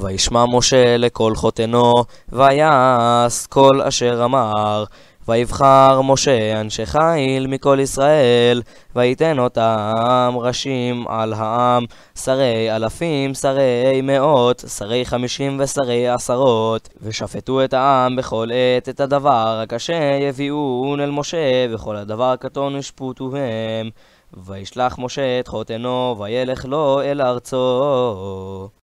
וישמע משה לכל חותנו, ויעש כל אשר אמר. ויבחר משה אנשי חיל מכל ישראל, ויתן אותם ראשים על העם, שרי אלפים, שרי מאות, שרי חמישים ושרי עשרות, ושפטו את העם בכל עת את הדבר הקשה יביאון אל משה, וכל הדבר הקטון ישפוטו הם. וישלח משה את חותנו, וילך לו אל ארצו.